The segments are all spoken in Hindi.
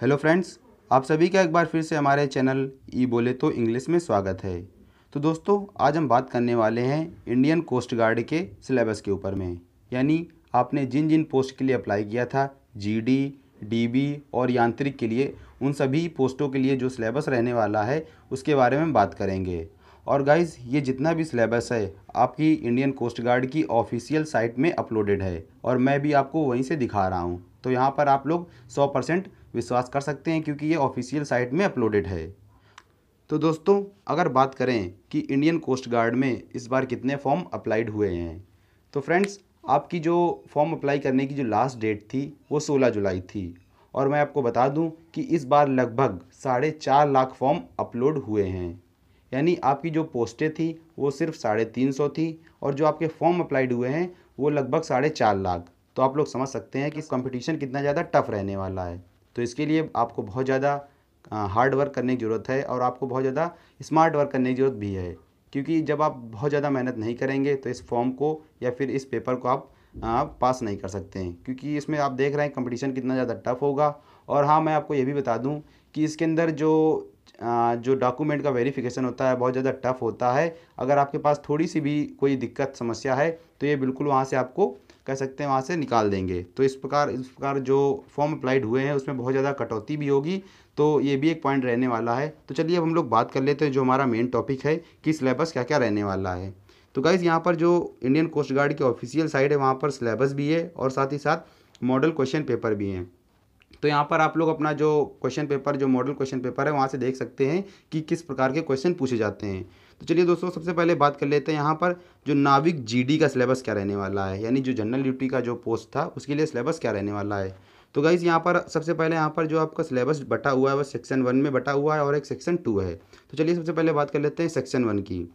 हेलो फ्रेंड्स आप सभी का एक बार फिर से हमारे चैनल ई बोले तो इंग्लिश में स्वागत है तो दोस्तों आज हम बात करने वाले हैं इंडियन कोस्ट गार्ड के सिलेबस के ऊपर में यानी आपने जिन जिन पोस्ट के लिए अप्लाई किया था जीडी डीबी और यांत्रिक के लिए उन सभी पोस्टों के लिए जो सिलेबस रहने वाला है उसके बारे में बात करेंगे और गाइज ये जितना भी सिलेबस है आपकी इंडियन कोस्ट गार्ड की ऑफिशियल साइट में अपलोडेड है और मैं भी आपको वहीं से दिखा रहा हूँ तो यहाँ पर आप लोग सौ परसेंट विश्वास कर सकते हैं क्योंकि ये ऑफिशियल साइट में अपलोडेड है तो दोस्तों अगर बात करें कि इंडियन कोस्ट गार्ड में इस बार कितने फॉर्म अप्लाइड हुए हैं तो फ्रेंड्स आपकी जो फॉर्म अप्लाई करने की जो लास्ट डेट थी वो सोलह जुलाई थी और मैं आपको बता दूं कि इस बार लगभग साढ़े चार लाख फॉर्म अपलोड हुए हैं यानी आपकी जो पोस्टें थी वो सिर्फ साढ़े तीन सौ थी और जो आपके फॉर्म अप्लाइड हुए हैं वो लगभग साढ़े चार लाख तो आप लोग समझ सकते हैं कि कंपटीशन कितना ज़्यादा टफ रहने वाला है तो इसके लिए आपको बहुत ज़्यादा हार्ड वर्क करने की ज़रूरत है और आपको बहुत ज़्यादा स्मार्ट वर्क करने की ज़रूरत भी है क्योंकि जब आप बहुत ज़्यादा मेहनत नहीं करेंगे तो इस फॉर्म को या फिर इस पेपर को आप आप पास नहीं कर सकते हैं क्योंकि इसमें आप देख रहे हैं कंपटीशन कितना ज़्यादा टफ होगा और हाँ मैं आपको ये भी बता दूँ कि इसके अंदर जो जो डॉक्यूमेंट का वेरिफिकेशन होता है बहुत ज़्यादा टफ होता है अगर आपके पास थोड़ी सी भी कोई दिक्कत समस्या है तो ये बिल्कुल वहाँ से आपको कह सकते हैं वहाँ से निकाल देंगे तो इस प्रकार इस प्रकार जो फॉर्म अप्लाइड हुए हैं उसमें बहुत ज़्यादा कटौती भी होगी तो ये भी एक पॉइंट रहने वाला है तो चलिए अब हम लोग बात कर लेते हैं जो हमारा मेन टॉपिक है कि सिलेबस क्या क्या रहने वाला है तो गाइज़ यहाँ पर जो इंडियन कोस्ट गार्ड की ऑफिशियल साइट है वहाँ पर सिलेबस भी है और साथ ही साथ मॉडल क्वेश्चन पेपर भी हैं तो यहाँ पर आप लोग अपना जो क्वेश्चन पेपर जो मॉडल क्वेश्चन पेपर है वहाँ से देख सकते हैं कि किस प्रकार के क्वेश्चन पूछे जाते हैं तो चलिए दोस्तों सबसे पहले बात कर लेते हैं यहाँ पर जो नाविक जीडी का सिलेबस क्या रहने वाला है यानी जो जनरल ड्यूटी का जो पोस्ट था उसके लिए सिलेबस क्या रहने वाला है तो गाइज़ यहाँ पर सबसे पहले यहाँ पर जो आपका सिलेबस बटा हुआ है वह सेक्शन वन में बटा हुआ है और एक सेक्शन टू है तो चलिए सबसे पहले बात कर लेते हैं सेक्शन वन की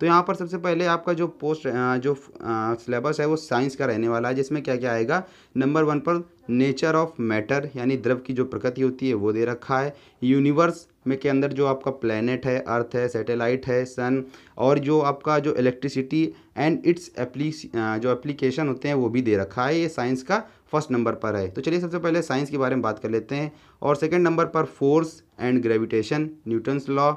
तो यहाँ पर सबसे पहले आपका जो पोस्ट जो सिलेबस है वो साइंस का रहने वाला है जिसमें क्या क्या आएगा नंबर वन पर नेचर ऑफ मैटर यानी द्रव की जो प्रकृति होती है वो दे रखा है यूनिवर्स में के अंदर जो आपका प्लैनेट है अर्थ है सैटेलाइट है सन और जो आपका जो इलेक्ट्रिसिटी एंड इट्स एप्ली जो एप्लीकेशन होते हैं वो भी दे रखा है ये साइंस का फर्स्ट नंबर पर है तो चलिए सबसे पहले साइंस के बारे में बात कर लेते हैं और सेकेंड नंबर पर force and gravitation Newton's law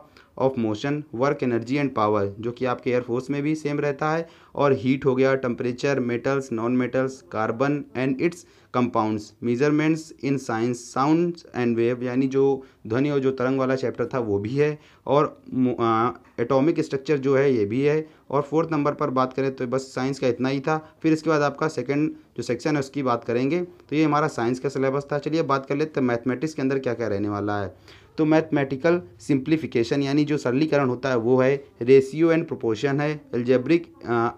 of motion work energy and power जो कि आपके एयरफोर्स में भी सेम रहता है और हीट हो गया temperature metals non metals carbon and its compounds measurements in science sound and wave यानी जो ध्वनि और जो तरंग वाला चैप्टर था वो भी है और एटॉमिक स्ट्रक्चर जो है ये भी है और फोर्थ नंबर पर बात करें तो बस साइंस का इतना ही था फिर इसके बाद आपका सेकेंड जो सेक्शन है उसकी बात करेंगे तो ये हमारा साइंस का सिलेबस था चलिए बात कर लेते तो मैथमेटिक्स के अंदर क्या क्या रहने वाला है तो मैथमेटिकल सिंप्लीफिकेशन यानी जो सरलीकरण होता है वो है रेशियो एंड प्रोपोर्शन है एल्जेब्रिक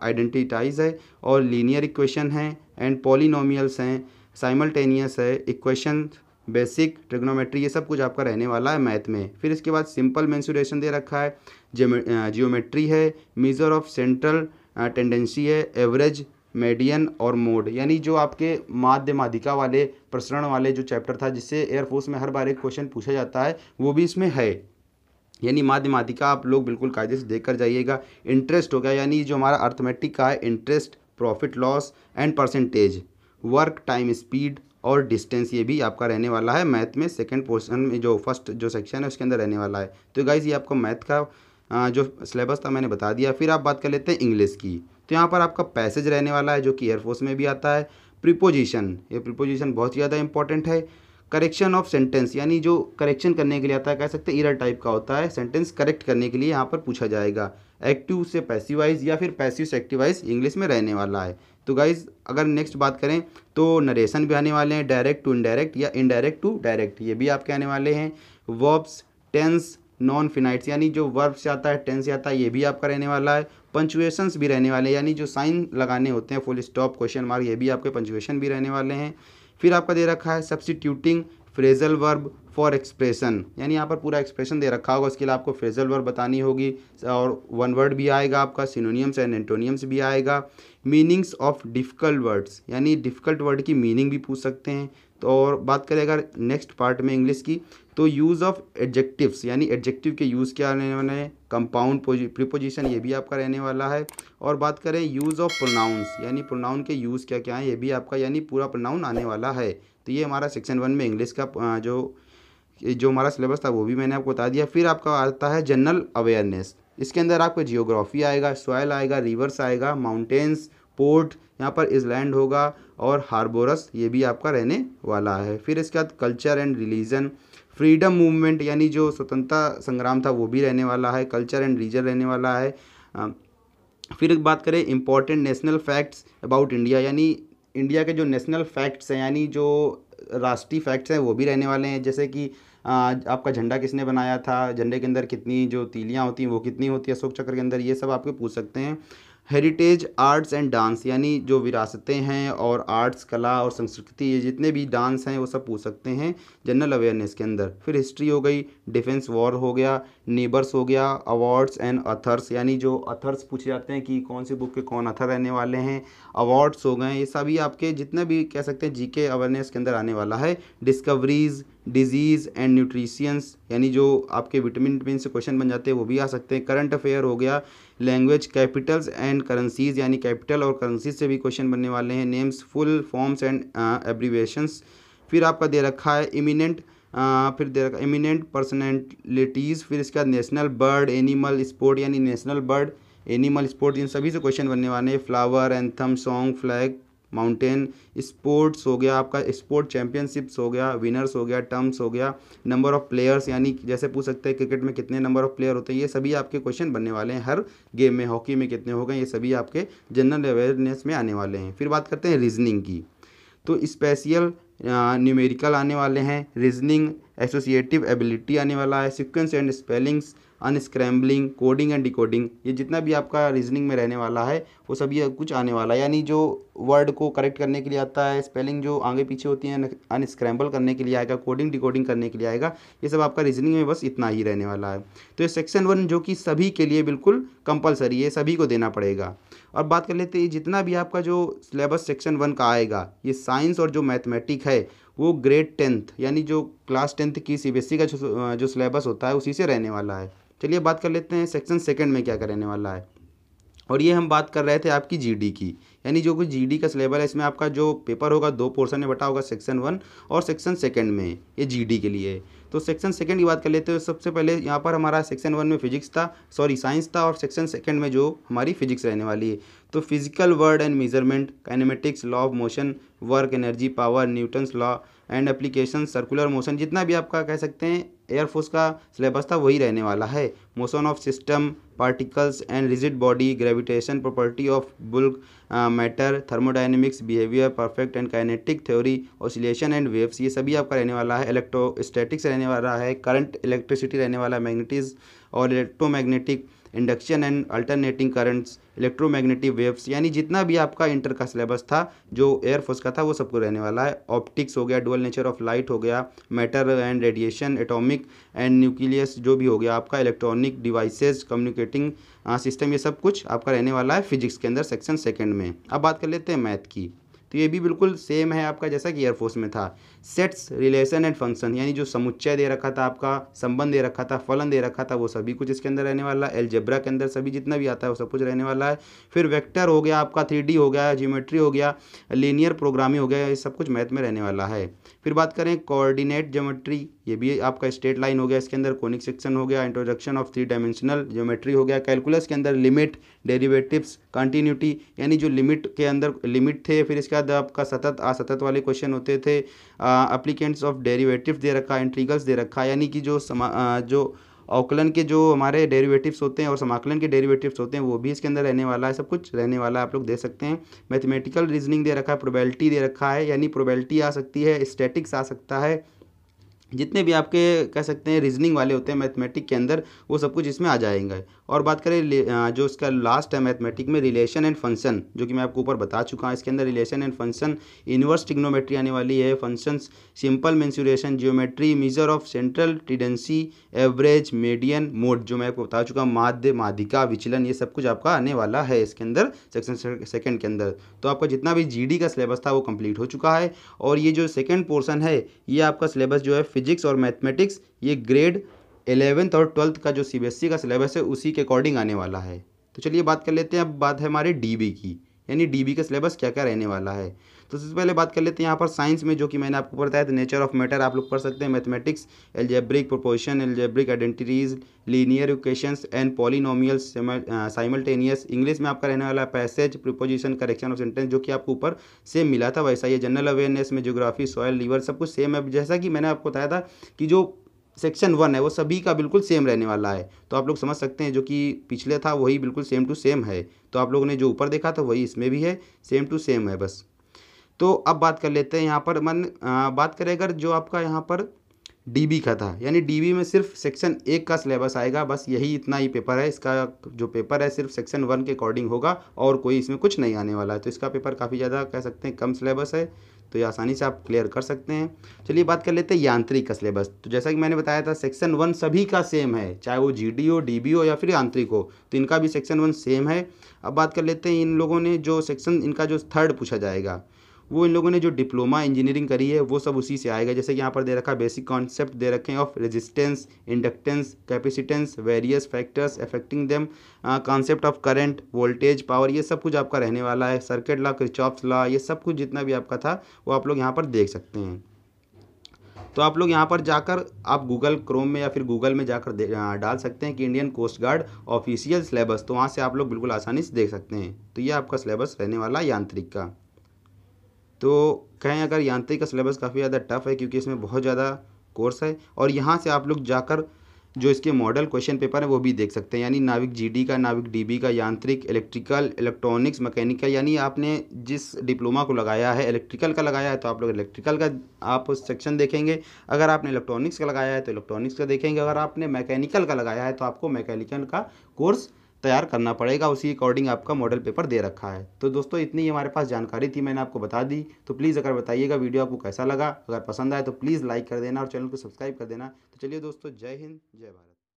आइडेंटिटाइज है और लीनियर इक्वेशन है एंड पॉलिनोमियल्स हैं साइमल्टेनियस है इक्वेशन बेसिक ट्रिग्नोमेट्री ये सब कुछ आपका रहने वाला है मैथ में फिर इसके बाद सिंपल मैंसुरेशन दे रखा है जियोमेट्री है मीजर ऑफ सेंट्रल टेंडेंसी है एवरेज मेडियन और मोड यानी जो आपके माध्य वाले प्रसरण वाले जो चैप्टर था जिससे एयरफोर्स में हर बार एक क्वेश्चन पूछा जाता है वो भी इसमें है यानी माध्य आप लोग बिल्कुल कायदे से देख कर जाइएगा इंटरेस्ट हो गया यानी जो हमारा अर्थमेटिक का है interest profit loss and percentage work time speed और डिस्टेंस ये भी आपका रहने वाला है मैथ में सेकेंड पोर्सन में जो फर्स्ट जो सेक्शन है उसके अंदर रहने वाला है तो गाइज़ ये आपको मैथ का जो सिलेबस था मैंने बता दिया फिर आप बात कर लेते हैं इंग्लिश की तो यहाँ पर आपका पैसेज रहने वाला है जो कि एयरफोर्स में भी आता है प्रिपोजिशन ये प्रिपोजिशन बहुत ज़्यादा इंपॉर्टेंट है करेक्शन ऑफ सेंटेंस यानी जो करेक्शन करने के लिए आता है कह सकते हैं इरर टाइप का होता है सेंटेंस करेक्ट करने के लिए यहाँ पर पूछा जाएगा एक्टिव से पैसिवाइज या फिर पैसिव से एक्टिवाइज इंग्लिश में रहने वाला है तो गाइज अगर नेक्स्ट बात करें तो नरेशन भी आने वाले हैं डायरेक्ट टू इनडायरेक्ट या इनडायरेक्ट टू डायरेक्ट ये भी आपके आने वाले हैं वर्ब्स टेंस नॉन फिनाइट्स यानी जो वर्ब से आता है टेंस से आता है ये भी आपका रहने वाला है पंचुएशंस भी रहने वाले हैं यानी जो साइन लगाने होते हैं फुल स्टॉप क्वेश्चन मार्क ये भी आपके पंचुएशन भी रहने वाले हैं फिर आपका दे रखा है substituting phrasal verb for expression यानी यहाँ पर पूरा एक्सप्रेशन दे रखा होगा उसके लिए आपको फ्रेजल वर्ब बतानी होगी और वन वर्ड भी आएगा आपका सिनोनियम्स एंड एंटोनियम्स भी आएगा मीनिंग्स ऑफ डिफ़िकल्ट वर्ड्स यानी डिफ़िकल्ट वर्ड की मीनिंग भी पूछ सकते हैं तो और बात करें अगर नेक्स्ट पार्ट में इंग्लिश की तो यूज़ ऑफ एडजेक्टिव्स यानी एडजेक्टिव के यूज़ क्या रहने वाले हैं कंपाउंड प्रीपोजिशन ये भी आपका रहने वाला है और बात करें यूज़ ऑफ प्रोनाउंस यानी प्रोनाउन के यूज़ क्या क्या हैं ये भी आपका यानी पूरा प्रोनाउन आने वाला है तो ये हमारा सेक्शन वन में इंग्लिश का जो जो हमारा सिलेबस था वो भी मैंने आपको बता दिया फिर आपका आता है जनरल अवेयरनेस इसके अंदर आपको जियोग्राफी आएगा सॉयल आएगा रिवर्स आएगा माउंटेन्स पोर्ट यहाँ पर इजलैंड होगा और हार्बोरस ये भी आपका रहने वाला है फिर इसके बाद culture and religion freedom movement यानी जो स्वतंत्रता संग्राम था वो भी रहने वाला है कल्चर एंड रीजन रहने वाला है फिर बात करें important national facts about India यानी इंडिया के जो नेशनल फैक्ट्स हैं यानी जो राष्ट्रीय फैक्ट्स हैं वो भी रहने वाले हैं जैसे कि आपका झंडा किसने बनाया था झंडे के अंदर कितनी जो तीलियाँ होती हैं वो कितनी होती है अशोक चक्र के अंदर ये सब आपके पूछ सकते हैं हेरिटेज आर्ट्स एंड डांस यानी जो विरासतें हैं और आर्ट्स कला और संस्कृति ये जितने भी डांस हैं वो सब पूछ सकते हैं जनरल अवेयरनेस के अंदर फिर हिस्ट्री हो गई डिफेंस वॉर हो गया नेबर्स हो गया अवार्ड्स एंड अथर्स यानी जो अथर्स पूछे जाते हैं कि कौन सी बुक के कौन अथर रहने वाले हैं अवार्ड्स हो गए ये सभी आपके जितने भी कह सकते हैं जी अवेयरनेस के अंदर आने वाला है डिस्कवरीज़ डिजीज़ एंड न्यूट्रीशियंस यानी जो आपके विटामिन विटमिन से क्वेश्चन बन जाते हैं वो भी आ सकते हैं करंट अफेयर हो गया लैंग्वेज कैपिटल्स एंड करेंसीज यानी कैपिटल और करेंसीज से भी क्वेश्चन बनने वाले हैं names full forms and abbreviations फिर आपका दे रखा है इमिनेंट uh, फिर दे रखा इमिनेंट पर्सनैलिटीज़ फिर इसका नेशनल बर्ड एनिमल स्पोर्ट यानी नेशनल बर्ड एनिमल स्पोर्ट इन सभी से क्वेश्चन बनने वाले हैं flower anthem song flag mountain sports हो गया आपका स्पोर्ट चैंपियनशिप्स हो गया विनर्स हो गया टर्म्स हो गया नंबर ऑफ प्लेयर्स यानी जैसे पूछ सकते हैं क्रिकेट में कितने नंबर ऑफ प्लेयर होते हैं ये सभी आपके क्वेश्चन बनने वाले हैं हर गेम में हॉकी में कितने हो गए ये सभी आपके जनरल अवेयरनेस में आने वाले हैं फिर बात करते हैं रीजनिंग की तो स्पेशियल न्यूमेरिकल आने वाले हैं रीजनिंग एसोसिएटिव एबिलिटी आने वाला है sequence and spellings unscrambling coding and decoding ये जितना भी आपका रीजनिंग में रहने वाला है वो सभी कुछ आने वाला है यानी जो वर्ड को करेक्ट करने के लिए आता है स्पेलिंग जो आगे पीछे होती है अनस्क्रैम्बल करने के लिए आएगा कोडिंग डिकोडिंग करने के लिए आएगा ये सब आपका रीजनिंग में बस इतना ही रहने वाला है तो ये सेक्शन वन जो कि सभी के लिए बिल्कुल कंपलसरी है सभी को देना पड़ेगा और बात कर लेते हैं जितना भी आपका जो सिलेबस सेक्शन वन का आएगा ये साइंस और जो मैथमेटिक है वो ग्रेड टेंथ यानी जो क्लास टेंथ की सीबीएसई e का जो जो सिलेबस होता है उसी से रहने वाला है चलिए बात कर लेते हैं सेक्शन सेकेंड में क्या रहने वाला है और ये हम बात कर रहे थे आपकी जीडी की यानी जो कुछ जीडी का सिलेबस है इसमें आपका जो पेपर होगा दो पोर्शन में बटा होगा सेक्शन वन और सेक्शन सेकेंड में ये जीडी के लिए तो सेक्शन सेकंड की बात कर लेते हैं सबसे पहले यहाँ पर हमारा सेक्शन वन में फिजिक्स था सॉरी साइंस था और सेक्शन सेकेंड में जो हमारी फिजिक्स रहने वाली है तो physical world and measurement kinematics law of motion work energy power Newton's law and application circular motion जितना भी आपका कह सकते हैं एयरफोर्स का सिलेबस था वही रहने वाला है motion of system particles and rigid body gravitation property of bulk matter thermodynamics behaviour perfect and kinetic theory oscillation and waves ये सभी आपका रहने वाला है इलेक्ट्रोस्टैटिक्स रहने वाला है करंट इलेक्ट्रिसिटी रहने वाला है मैग्नेटिज और electromagnetic induction and alternating currents electromagnetic waves यानी जितना भी आपका इंटर का सिलेबस था जो एयरफोर्स का था वो सबको रहने वाला है ऑप्टिक्स हो गया डुअल नेचर ऑफ लाइट हो गया matter and radiation atomic and nucleus जो भी हो गया आपका इलेक्ट्रॉनिक डिवाइसेज कम्युनिकेटिंग सिस्टम ये सब कुछ आपका रहने वाला है फिजिक्स के अंदर सेक्शन सेकेंड में अब बात कर लेते हैं मैथ की तो ये भी बिल्कुल सेम है आपका जैसा कि एयरफोर्स में था सेट्स रिलेशन एंड फंक्शन यानी जो समुच्चय दे रखा था आपका संबंध दे रखा था फलन दे रखा था वो सभी कुछ इसके अंदर रहने वाला है एलजेब्रा के अंदर सभी जितना भी आता है वो सब कुछ रहने वाला है फिर वैक्टर हो गया आपका थ्री हो गया जियोमेट्री हो गया लीनियर प्रोग्रामिंग हो गया ये सब कुछ मैथ में रहने वाला है फिर बात करें कोऑर्डिनेट ज्योमेट्री ये भी आपका स्टेट लाइन हो गया इसके अंदर कोनिक सेक्शन हो गया introduction of three dimensional geometry हो गया कैलकुलस के अंदर लिमिट डेरिवेटिव्स कंटिन्यूटी यानी जो लिमिट के अंदर लिमिट थे फिर इसके बाद आपका सतत असतत वाले क्वेश्चन होते थे अप्लीकेंट्स ऑफ डेरिवेटिव दे रखा इंट्रीगल्स दे रखा यानी कि जो समा जो अवकलन के जो हमारे डेरिवेटिव्स होते हैं और समाकलन के डेरिवेटिव्स होते हैं वो भी इसके अंदर रहने वाला है सब कुछ रहने वाला है आप लोग दे सकते हैं मैथमेटिकल रीजनिंग दे रखा है प्रोबेलिटी दे रखा है यानी प्रोबेलिटी आ सकती है स्टैटिक्स आ सकता है जितने भी आपके कह सकते हैं रीजनिंग वाले होते हैं मैथमेटिक के अंदर वो सब कुछ इसमें आ जाएंगे और बात करें जो इसका लास्ट है मैथमेटिक में रिलेशन एंड फंक्शन जो कि मैं आपको ऊपर बता चुका हूँ इसके अंदर relation and function inverse trigonometry आने वाली है function simple mensuration geometry measure of central tendency average median mode जो मैं आपको बता चुका हूँ माध्य माधिका विचलन ये सब कुछ आपका आने वाला है इसके अंदर सेक्शन सेकेंड के अंदर तो आपका जितना भी जी का सिलेबस था वो कम्प्लीट हो चुका है और ये जो सेकेंड पोर्सन है ये आपका सिलेबस जो है फिजिक्स और मैथमेटिक्स ये ग्रेड एलेवेंथ और ट्वेल्थ का जो सी e का सिलेबस है उसी के अकॉर्डिंग आने वाला है तो चलिए बात कर लेते हैं अब बात है हमारे डी की यानी डी का सिलेबस क्या क्या रहने वाला है तो सबसे पहले बात कर लेते हैं यहाँ पर साइंस में जो कि मैंने आपको बताया था नेचर ऑफ मैटर आप लोग पढ़ सकते हैं mathematics algebraic proportion algebraic identities linear equations and polynomial simultaneous English में आपका रहने वाला passage preposition correction of sentence जो कि आपको ऊपर सेम मिला था वैसा ही जनरल अवेयरनेस में जोग्राफी सॉयल लीवर सब कुछ सेम है जैसा कि मैंने आपको बताया था कि जो सेक्शन वन है वो सभी का बिल्कुल सेम रहने वाला है तो आप लोग समझ सकते हैं जो कि पिछले था वही बिल्कुल सेम टू सेम है तो आप लोगों ने जो ऊपर देखा था वही इसमें भी है सेम टू सेम है बस तो अब बात कर लेते हैं यहाँ पर मन आ, बात करें अगर जो आपका यहाँ पर डीबी का था यानी डीबी में सिर्फ सेक्शन एक का सिलेबस आएगा बस यही इतना ही पेपर है इसका जो पेपर है सिर्फ सेक्शन वन के अकॉर्डिंग होगा और कोई इसमें कुछ नहीं आने वाला है तो इसका पेपर काफ़ी ज़्यादा कह सकते हैं कम सिलेबस है तो ये आसानी से आप क्लियर कर सकते हैं चलिए बात कर लेते हैं यांत्रिक का सिलेबस तो जैसा कि मैंने बताया था सेक्शन वन सभी का सेम है चाहे वो जी हो डी हो या फिर यांत्रिक हो तो इनका भी सेक्शन वन सेम है अब बात कर लेते हैं इन लोगों ने जो सेक्शन इनका जो थर्ड पूछा जाएगा वो इन लोगों ने जो डिप्लोमा इंजीनियरिंग करी है वो सब उसी से आएगा जैसे कि यहाँ पर दे रखा बेसिक कॉन्सेप्ट दे रखे हैं of resistance inductance capacitance various factors affecting them concept of current voltage power ये सब कुछ आपका रहने वाला है सर्किट लॉ क्रिचॉप्स लॉ ये सब कुछ जितना भी आपका था वो आप लोग यहाँ पर देख सकते हैं तो आप लोग यहाँ पर जाकर आप गूगल क्रोम में या फिर गूगल में जाकर डाल सकते हैं कि Indian coast guard official syllabus तो वहाँ से आप लोग बिल्कुल आसानी से देख सकते हैं तो ये आपका सिलेबस रहने वाला यांत्रिक का तो कहें अगर यांत्रिक का सिलेबस काफ़ी ज़्यादा टफ है क्योंकि इसमें बहुत ज़्यादा कोर्स है और यहाँ से आप लोग जाकर जो इसके मॉडल क्वेश्चन पेपर हैं वो भी देख सकते हैं यानी नाविक जीडी का नाविक डीबी का यांत्रिक इलेक्ट्रिकल इलेक्ट्रॉनिक्स मैकेनिकल यानी आपने जिस डिप्लोमा को लगाया है इलेक्ट्रिकल का लगाया है तो आप लोग इलेक्ट्रिकल का आप सेक्शन देखेंगे अगर आपने इलेक्ट्रॉनिक्स का लगाया है तो इलेक्ट्रॉनिक्स का देखेंगे अगर आपने मैकेनिकल का लगाया है तो आपको मैकेनिकल का कोर्स तैयार करना पड़ेगा उसी अकॉर्डिंग आपका मॉडल पेपर दे रखा है तो दोस्तों इतनी हमारे पास जानकारी थी मैंने आपको बता दी तो प्लीज़ अगर बताइएगा वीडियो आपको कैसा लगा अगर पसंद आए तो प्लीज़ लाइक कर देना और चैनल को सब्सक्राइब कर देना तो चलिए दोस्तों जय हिंद जय भारत